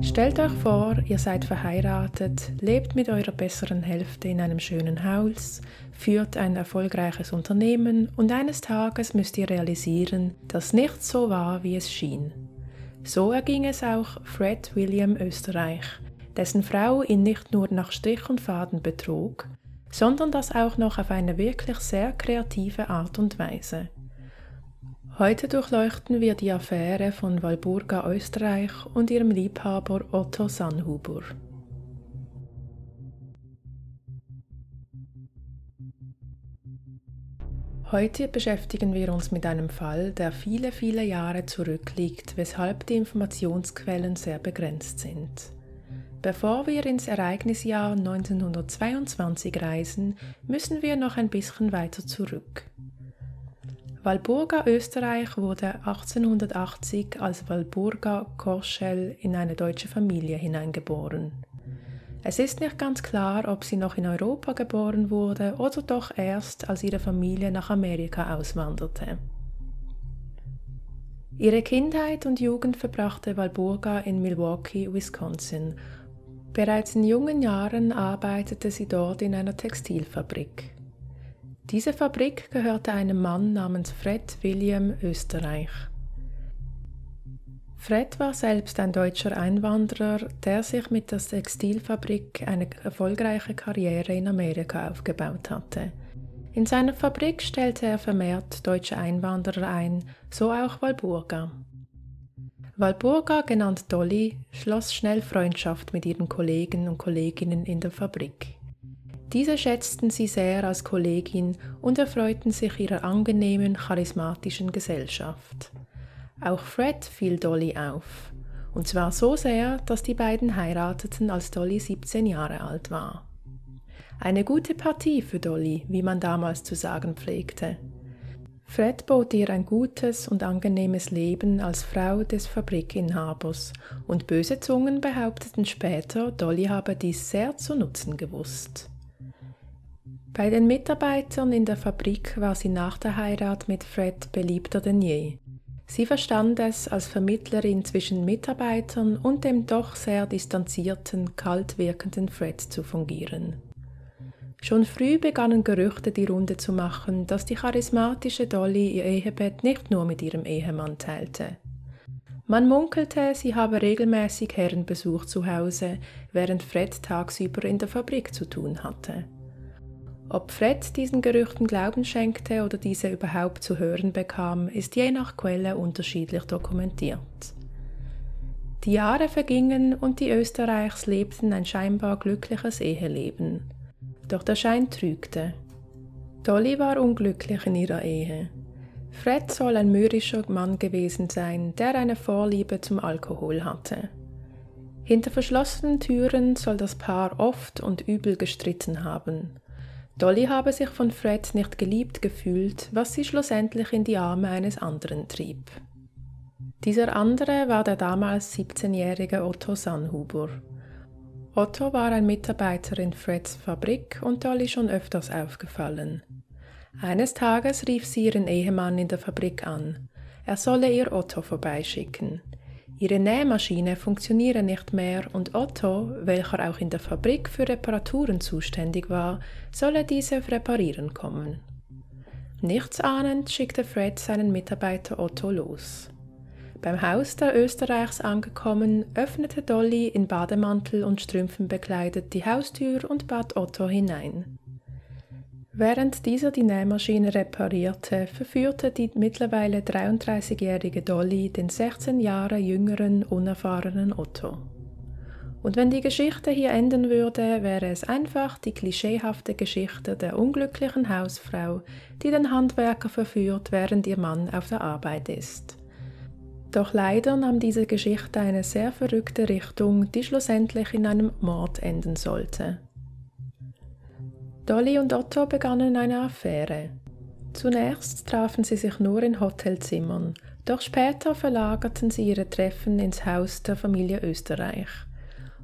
Stellt euch vor, ihr seid verheiratet, lebt mit eurer besseren Hälfte in einem schönen Haus, führt ein erfolgreiches Unternehmen und eines Tages müsst ihr realisieren, dass nichts so war, wie es schien. So erging es auch Fred William Österreich, dessen Frau ihn nicht nur nach Strich und Faden betrug, sondern das auch noch auf eine wirklich sehr kreative Art und Weise. Heute durchleuchten wir die Affäre von Walburga Österreich und ihrem Liebhaber Otto Sanhuber. Heute beschäftigen wir uns mit einem Fall, der viele, viele Jahre zurückliegt, weshalb die Informationsquellen sehr begrenzt sind. Bevor wir ins Ereignisjahr 1922 reisen, müssen wir noch ein bisschen weiter zurück. Walburga Österreich wurde 1880 als Walburga Korschell in eine deutsche Familie hineingeboren. Es ist nicht ganz klar, ob sie noch in Europa geboren wurde oder doch erst, als ihre Familie nach Amerika auswanderte. Ihre Kindheit und Jugend verbrachte Walburga in Milwaukee, Wisconsin. Bereits in jungen Jahren arbeitete sie dort in einer Textilfabrik. Diese Fabrik gehörte einem Mann namens Fred William Österreich. Fred war selbst ein deutscher Einwanderer, der sich mit der Textilfabrik eine erfolgreiche Karriere in Amerika aufgebaut hatte. In seiner Fabrik stellte er vermehrt deutsche Einwanderer ein, so auch Walburga. Walburga, genannt Dolly, schloss schnell Freundschaft mit ihren Kollegen und Kolleginnen in der Fabrik. Diese schätzten sie sehr als Kollegin und erfreuten sich ihrer angenehmen, charismatischen Gesellschaft. Auch Fred fiel Dolly auf. Und zwar so sehr, dass die beiden heirateten, als Dolly 17 Jahre alt war. Eine gute Partie für Dolly, wie man damals zu sagen pflegte. Fred bot ihr ein gutes und angenehmes Leben als Frau des Fabrikinhabers und böse Zungen behaupteten später, Dolly habe dies sehr zu nutzen gewusst. Bei den Mitarbeitern in der Fabrik war sie nach der Heirat mit Fred beliebter denn je. Sie verstand es, als Vermittlerin zwischen Mitarbeitern und dem doch sehr distanzierten, kalt wirkenden Fred zu fungieren. Schon früh begannen Gerüchte die Runde zu machen, dass die charismatische Dolly ihr Ehebett nicht nur mit ihrem Ehemann teilte. Man munkelte, sie habe regelmäßig Herrenbesuch zu Hause, während Fred tagsüber in der Fabrik zu tun hatte. Ob Fred diesen Gerüchten Glauben schenkte oder diese überhaupt zu hören bekam, ist je nach Quelle unterschiedlich dokumentiert. Die Jahre vergingen und die Österreichs lebten ein scheinbar glückliches Eheleben. Doch der Schein trügte. Dolly war unglücklich in ihrer Ehe. Fred soll ein mürrischer Mann gewesen sein, der eine Vorliebe zum Alkohol hatte. Hinter verschlossenen Türen soll das Paar oft und übel gestritten haben. Dolly habe sich von Fred nicht geliebt gefühlt, was sie schlussendlich in die Arme eines anderen trieb. Dieser andere war der damals 17-jährige Otto Sanhuber. Otto war ein Mitarbeiter in Freds Fabrik und Dolly schon öfters aufgefallen. Eines Tages rief sie ihren Ehemann in der Fabrik an. Er solle ihr Otto vorbeischicken. Ihre Nähmaschine funktioniere nicht mehr und Otto, welcher auch in der Fabrik für Reparaturen zuständig war, solle diese reparieren kommen. Nichts ahnend schickte Fred seinen Mitarbeiter Otto los. Beim Haus der Österreichs angekommen, öffnete Dolly in Bademantel und Strümpfen bekleidet die Haustür und bat Otto hinein. Während dieser die Nähmaschine reparierte, verführte die mittlerweile 33-jährige Dolly den 16 Jahre jüngeren, unerfahrenen Otto. Und wenn die Geschichte hier enden würde, wäre es einfach die klischeehafte Geschichte der unglücklichen Hausfrau, die den Handwerker verführt, während ihr Mann auf der Arbeit ist. Doch leider nahm diese Geschichte eine sehr verrückte Richtung, die schlussendlich in einem Mord enden sollte. Dolly und Otto begannen eine Affäre. Zunächst trafen sie sich nur in Hotelzimmern, doch später verlagerten sie ihre Treffen ins Haus der Familie Österreich.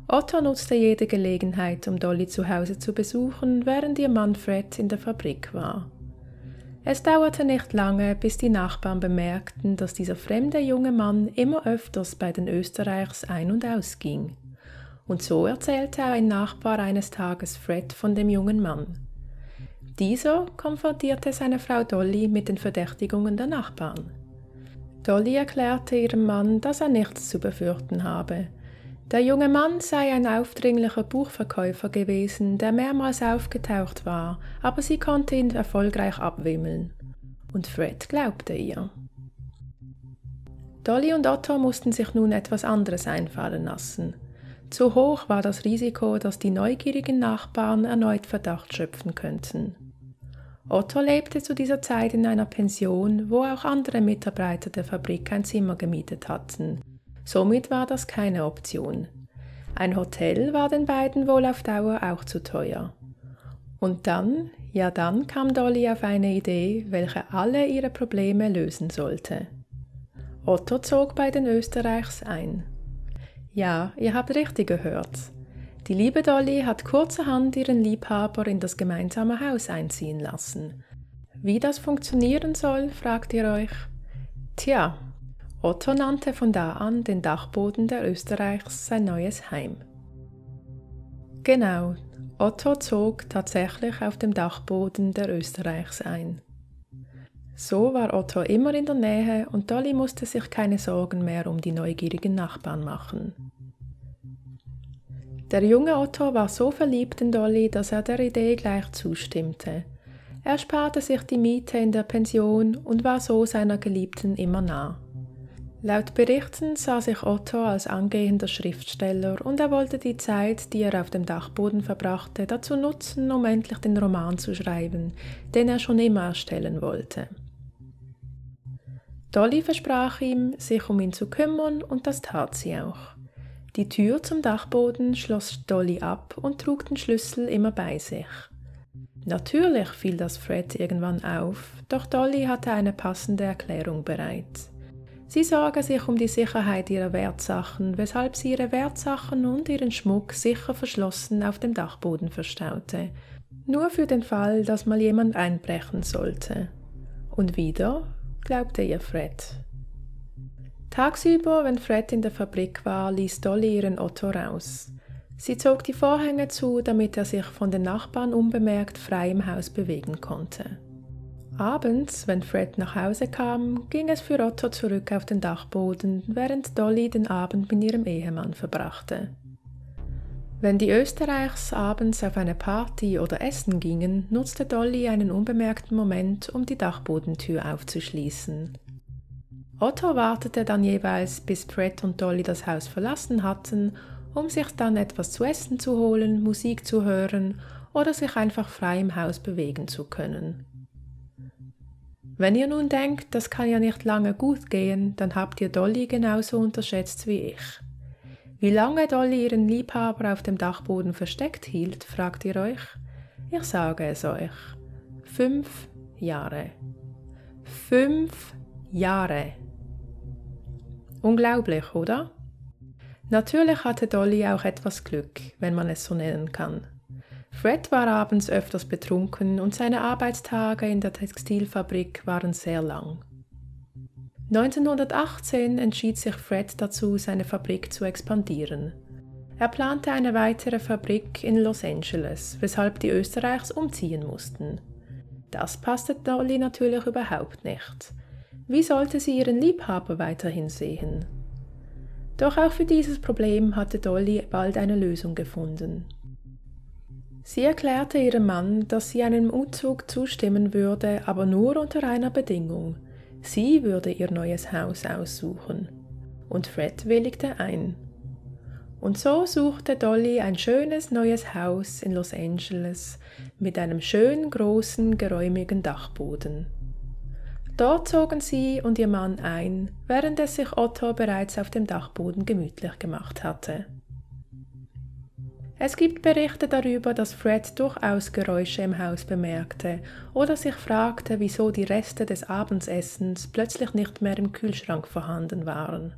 Otto nutzte jede Gelegenheit, um Dolly zu Hause zu besuchen, während ihr Manfred in der Fabrik war. Es dauerte nicht lange, bis die Nachbarn bemerkten, dass dieser fremde junge Mann immer öfters bei den Österreichs ein- und ausging. Und so erzählte ein Nachbar eines Tages Fred von dem jungen Mann. Dieser konfrontierte seine Frau Dolly mit den Verdächtigungen der Nachbarn. Dolly erklärte ihrem Mann, dass er nichts zu befürchten habe. Der junge Mann sei ein aufdringlicher Buchverkäufer gewesen, der mehrmals aufgetaucht war, aber sie konnte ihn erfolgreich abwimmeln. Und Fred glaubte ihr. Dolly und Otto mussten sich nun etwas anderes einfallen lassen – zu hoch war das Risiko, dass die neugierigen Nachbarn erneut Verdacht schöpfen könnten. Otto lebte zu dieser Zeit in einer Pension, wo auch andere Mitarbeiter der Fabrik ein Zimmer gemietet hatten. Somit war das keine Option. Ein Hotel war den beiden wohl auf Dauer auch zu teuer. Und dann, ja dann kam Dolly auf eine Idee, welche alle ihre Probleme lösen sollte. Otto zog bei den Österreichs ein. Ja, ihr habt richtig gehört. Die liebe Dolly hat kurzerhand ihren Liebhaber in das gemeinsame Haus einziehen lassen. Wie das funktionieren soll, fragt ihr euch. Tja, Otto nannte von da an den Dachboden der Österreichs sein neues Heim. Genau, Otto zog tatsächlich auf dem Dachboden der Österreichs ein. So war Otto immer in der Nähe und Dolly musste sich keine Sorgen mehr um die neugierigen Nachbarn machen. Der junge Otto war so verliebt in Dolly, dass er der Idee gleich zustimmte. Er sparte sich die Miete in der Pension und war so seiner Geliebten immer nah. Laut Berichten sah sich Otto als angehender Schriftsteller und er wollte die Zeit, die er auf dem Dachboden verbrachte, dazu nutzen, um endlich den Roman zu schreiben, den er schon immer erstellen wollte. Dolly versprach ihm, sich um ihn zu kümmern, und das tat sie auch. Die Tür zum Dachboden schloss Dolly ab und trug den Schlüssel immer bei sich. Natürlich fiel das Fred irgendwann auf, doch Dolly hatte eine passende Erklärung bereit. Sie sorge sich um die Sicherheit ihrer Wertsachen, weshalb sie ihre Wertsachen und ihren Schmuck sicher verschlossen auf dem Dachboden verstaute. Nur für den Fall, dass mal jemand einbrechen sollte. Und wieder glaubte ihr Fred. Tagsüber, wenn Fred in der Fabrik war, ließ Dolly ihren Otto raus. Sie zog die Vorhänge zu, damit er sich von den Nachbarn unbemerkt frei im Haus bewegen konnte. Abends, wenn Fred nach Hause kam, ging es für Otto zurück auf den Dachboden, während Dolly den Abend mit ihrem Ehemann verbrachte. Wenn die Österreichs abends auf eine Party oder Essen gingen, nutzte Dolly einen unbemerkten Moment, um die Dachbodentür aufzuschließen. Otto wartete dann jeweils, bis Brett und Dolly das Haus verlassen hatten, um sich dann etwas zu essen zu holen, Musik zu hören oder sich einfach frei im Haus bewegen zu können. Wenn ihr nun denkt, das kann ja nicht lange gut gehen, dann habt ihr Dolly genauso unterschätzt wie ich. Wie lange Dolly ihren Liebhaber auf dem Dachboden versteckt hielt, fragt ihr euch? Ich sage es euch. Fünf Jahre. Fünf Jahre. Unglaublich, oder? Natürlich hatte Dolly auch etwas Glück, wenn man es so nennen kann. Fred war abends öfters betrunken und seine Arbeitstage in der Textilfabrik waren sehr lang. 1918 entschied sich Fred dazu, seine Fabrik zu expandieren. Er plante eine weitere Fabrik in Los Angeles, weshalb die Österreichs umziehen mussten. Das passte Dolly natürlich überhaupt nicht. Wie sollte sie ihren Liebhaber weiterhin sehen? Doch auch für dieses Problem hatte Dolly bald eine Lösung gefunden. Sie erklärte ihrem Mann, dass sie einem Umzug zustimmen würde, aber nur unter einer Bedingung – Sie würde ihr neues Haus aussuchen. Und Fred willigte ein. Und so suchte Dolly ein schönes neues Haus in Los Angeles mit einem schön großen, geräumigen Dachboden. Dort zogen sie und ihr Mann ein, während es sich Otto bereits auf dem Dachboden gemütlich gemacht hatte. Es gibt Berichte darüber, dass Fred durchaus Geräusche im Haus bemerkte oder sich fragte, wieso die Reste des Abendsessens plötzlich nicht mehr im Kühlschrank vorhanden waren.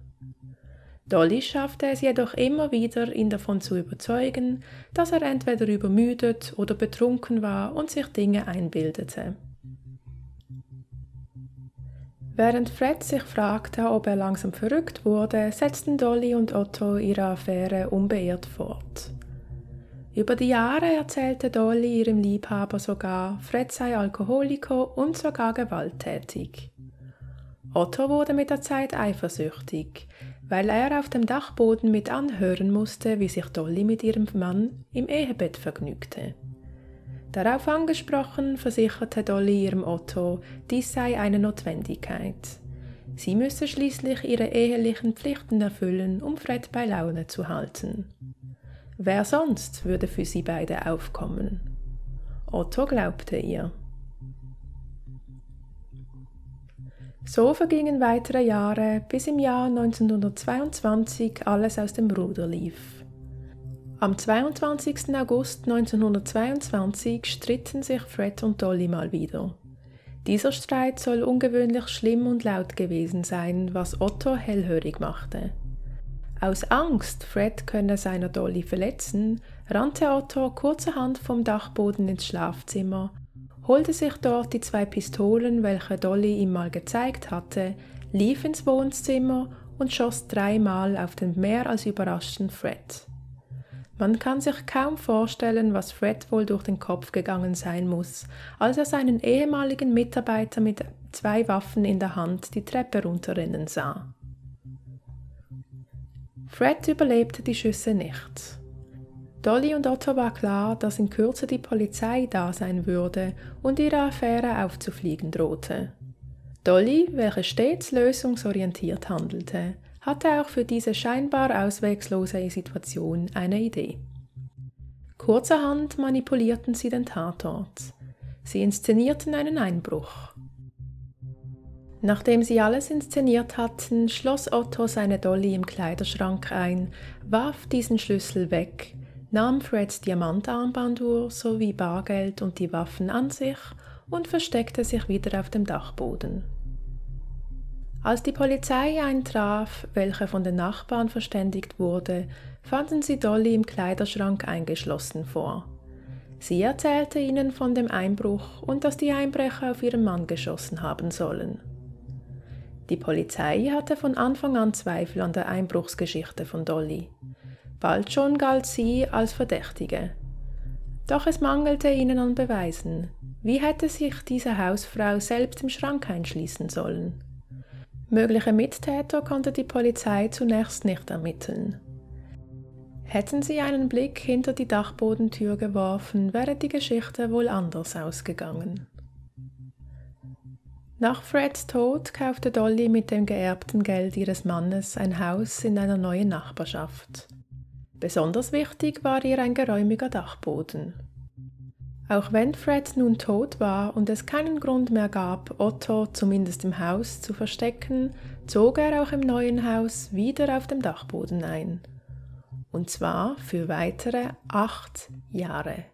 Dolly schaffte es jedoch immer wieder, ihn davon zu überzeugen, dass er entweder übermüdet oder betrunken war und sich Dinge einbildete. Während Fred sich fragte, ob er langsam verrückt wurde, setzten Dolly und Otto ihre Affäre unbeirrt fort. Über die Jahre erzählte Dolly ihrem Liebhaber sogar, Fred sei Alkoholiker und sogar gewalttätig. Otto wurde mit der Zeit eifersüchtig, weil er auf dem Dachboden mit anhören musste, wie sich Dolly mit ihrem Mann im Ehebett vergnügte. Darauf angesprochen, versicherte Dolly ihrem Otto, dies sei eine Notwendigkeit. Sie müsse schließlich ihre ehelichen Pflichten erfüllen, um Fred bei Laune zu halten. Wer sonst würde für sie beide aufkommen? Otto glaubte ihr. So vergingen weitere Jahre, bis im Jahr 1922 alles aus dem Ruder lief. Am 22. August 1922 stritten sich Fred und Dolly mal wieder. Dieser Streit soll ungewöhnlich schlimm und laut gewesen sein, was Otto hellhörig machte. Aus Angst, Fred könne seiner Dolly verletzen, rannte Otto kurzerhand vom Dachboden ins Schlafzimmer, holte sich dort die zwei Pistolen, welche Dolly ihm mal gezeigt hatte, lief ins Wohnzimmer und schoss dreimal auf den mehr als überraschten Fred. Man kann sich kaum vorstellen, was Fred wohl durch den Kopf gegangen sein muss, als er seinen ehemaligen Mitarbeiter mit zwei Waffen in der Hand die Treppe runterrennen sah. Fred überlebte die Schüsse nicht. Dolly und Otto war klar, dass in Kürze die Polizei da sein würde und ihre Affäre aufzufliegen drohte. Dolly, welche stets lösungsorientiert handelte, hatte auch für diese scheinbar auswegslose Situation eine Idee. Kurzerhand manipulierten sie den Tatort. Sie inszenierten einen Einbruch. Nachdem sie alles inszeniert hatten, schloss Otto seine Dolly im Kleiderschrank ein, warf diesen Schlüssel weg, nahm Freds Diamantarmbanduhr sowie Bargeld und die Waffen an sich und versteckte sich wieder auf dem Dachboden. Als die Polizei eintraf, welche von den Nachbarn verständigt wurde, fanden sie Dolly im Kleiderschrank eingeschlossen vor. Sie erzählte ihnen von dem Einbruch und dass die Einbrecher auf ihren Mann geschossen haben sollen. Die Polizei hatte von Anfang an Zweifel an der Einbruchsgeschichte von Dolly. Bald schon galt sie als Verdächtige. Doch es mangelte ihnen an Beweisen. Wie hätte sich diese Hausfrau selbst im Schrank einschließen sollen? Mögliche Mittäter konnte die Polizei zunächst nicht ermitteln. Hätten sie einen Blick hinter die Dachbodentür geworfen, wäre die Geschichte wohl anders ausgegangen. Nach Freds Tod kaufte Dolly mit dem geerbten Geld ihres Mannes ein Haus in einer neuen Nachbarschaft. Besonders wichtig war ihr ein geräumiger Dachboden. Auch wenn Fred nun tot war und es keinen Grund mehr gab, Otto zumindest im Haus zu verstecken, zog er auch im neuen Haus wieder auf dem Dachboden ein. Und zwar für weitere acht Jahre.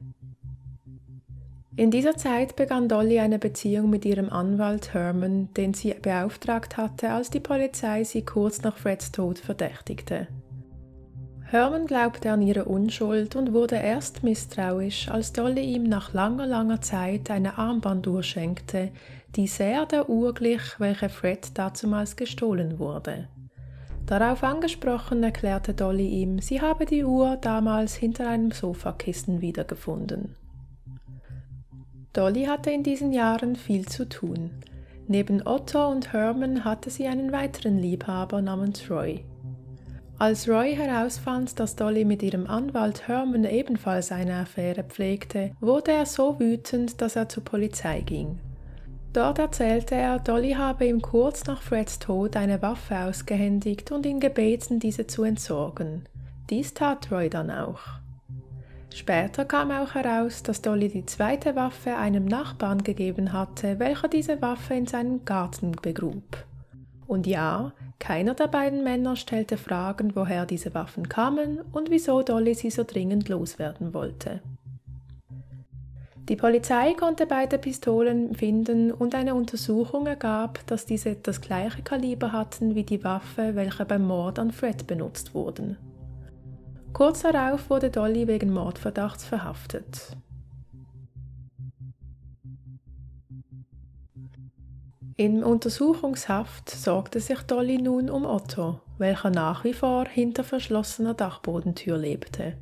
In dieser Zeit begann Dolly eine Beziehung mit ihrem Anwalt Herman, den sie beauftragt hatte, als die Polizei sie kurz nach Freds Tod verdächtigte. Herman glaubte an ihre Unschuld und wurde erst misstrauisch, als Dolly ihm nach langer, langer Zeit eine Armbanduhr schenkte, die sehr der Uhr glich, welche Fred dazumals gestohlen wurde. Darauf angesprochen erklärte Dolly ihm, sie habe die Uhr damals hinter einem Sofakissen wiedergefunden. Dolly hatte in diesen Jahren viel zu tun. Neben Otto und Herman hatte sie einen weiteren Liebhaber namens Roy. Als Roy herausfand, dass Dolly mit ihrem Anwalt Herman ebenfalls eine Affäre pflegte, wurde er so wütend, dass er zur Polizei ging. Dort erzählte er, Dolly habe ihm kurz nach Freds Tod eine Waffe ausgehändigt und ihn gebeten, diese zu entsorgen. Dies tat Roy dann auch. Später kam auch heraus, dass Dolly die zweite Waffe einem Nachbarn gegeben hatte, welcher diese Waffe in seinem Garten begrub. Und ja, keiner der beiden Männer stellte Fragen, woher diese Waffen kamen und wieso Dolly sie so dringend loswerden wollte. Die Polizei konnte beide Pistolen finden und eine Untersuchung ergab, dass diese das gleiche Kaliber hatten wie die Waffe, welche beim Mord an Fred benutzt wurden. Kurz darauf wurde Dolly wegen Mordverdachts verhaftet. In Untersuchungshaft sorgte sich Dolly nun um Otto, welcher nach wie vor hinter verschlossener Dachbodentür lebte.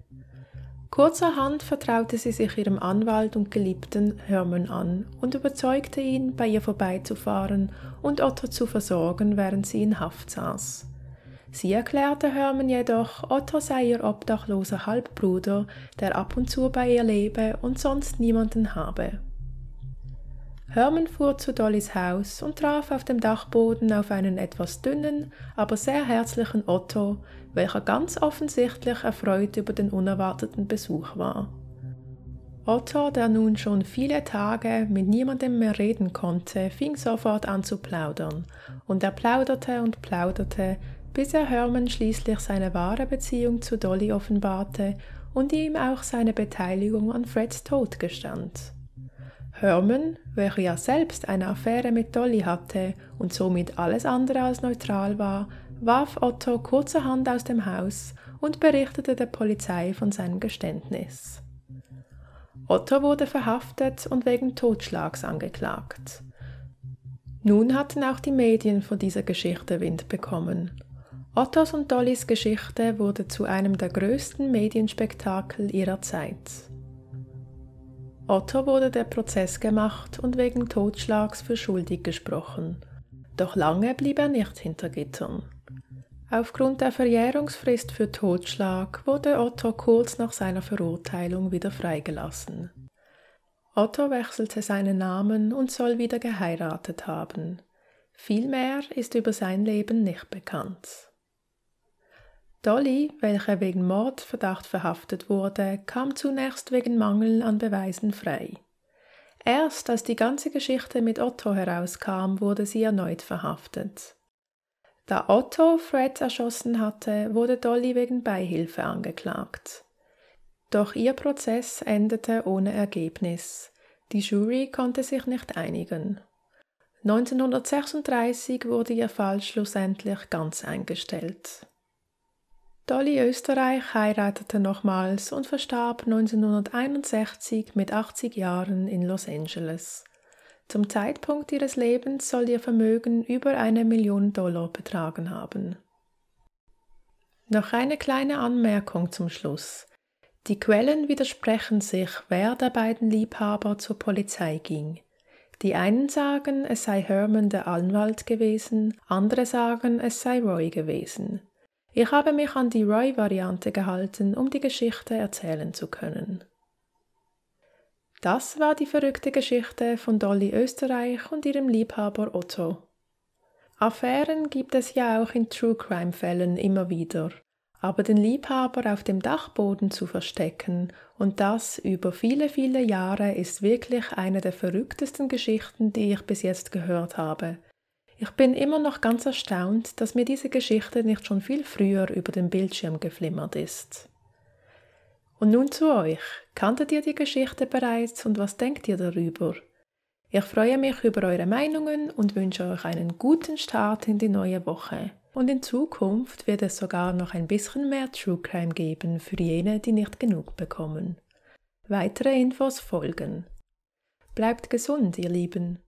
Kurzerhand vertraute sie sich ihrem Anwalt und Geliebten Hermann an und überzeugte ihn, bei ihr vorbeizufahren und Otto zu versorgen, während sie in Haft saß. Sie erklärte Hermann jedoch, Otto sei ihr obdachloser Halbbruder, der ab und zu bei ihr lebe und sonst niemanden habe. Hermann fuhr zu Dollys Haus und traf auf dem Dachboden auf einen etwas dünnen, aber sehr herzlichen Otto, welcher ganz offensichtlich erfreut über den unerwarteten Besuch war. Otto, der nun schon viele Tage mit niemandem mehr reden konnte, fing sofort an zu plaudern, und er plauderte und plauderte, bis er Herman schließlich seine wahre Beziehung zu Dolly offenbarte und ihm auch seine Beteiligung an Freds Tod gestand. Herman, welcher ja selbst eine Affäre mit Dolly hatte und somit alles andere als neutral war, warf Otto kurzerhand aus dem Haus und berichtete der Polizei von seinem Geständnis. Otto wurde verhaftet und wegen Totschlags angeklagt. Nun hatten auch die Medien von dieser Geschichte Wind bekommen Ottos und Dollys Geschichte wurde zu einem der größten Medienspektakel ihrer Zeit. Otto wurde der Prozess gemacht und wegen Totschlags für schuldig gesprochen. Doch lange blieb er nicht hinter Gittern. Aufgrund der Verjährungsfrist für Totschlag wurde Otto kurz nach seiner Verurteilung wieder freigelassen. Otto wechselte seinen Namen und soll wieder geheiratet haben. Viel mehr ist über sein Leben nicht bekannt. Dolly, welcher wegen Mordverdacht verhaftet wurde, kam zunächst wegen Mangel an Beweisen frei. Erst als die ganze Geschichte mit Otto herauskam, wurde sie erneut verhaftet. Da Otto Fred erschossen hatte, wurde Dolly wegen Beihilfe angeklagt. Doch ihr Prozess endete ohne Ergebnis. Die Jury konnte sich nicht einigen. 1936 wurde ihr Fall schlussendlich ganz eingestellt. Dolly Österreich heiratete nochmals und verstarb 1961 mit 80 Jahren in Los Angeles. Zum Zeitpunkt ihres Lebens soll ihr Vermögen über eine Million Dollar betragen haben. Noch eine kleine Anmerkung zum Schluss. Die Quellen widersprechen sich, wer der beiden Liebhaber zur Polizei ging. Die einen sagen, es sei Herman der Anwalt gewesen, andere sagen, es sei Roy gewesen. Ich habe mich an die Roy-Variante gehalten, um die Geschichte erzählen zu können. Das war die verrückte Geschichte von Dolly Österreich und ihrem Liebhaber Otto. Affären gibt es ja auch in True Crime-Fällen immer wieder, aber den Liebhaber auf dem Dachboden zu verstecken und das über viele, viele Jahre ist wirklich eine der verrücktesten Geschichten, die ich bis jetzt gehört habe – ich bin immer noch ganz erstaunt, dass mir diese Geschichte nicht schon viel früher über den Bildschirm geflimmert ist. Und nun zu euch. Kanntet ihr die Geschichte bereits und was denkt ihr darüber? Ich freue mich über eure Meinungen und wünsche euch einen guten Start in die neue Woche. Und in Zukunft wird es sogar noch ein bisschen mehr True Crime geben für jene, die nicht genug bekommen. Weitere Infos folgen. Bleibt gesund, ihr Lieben.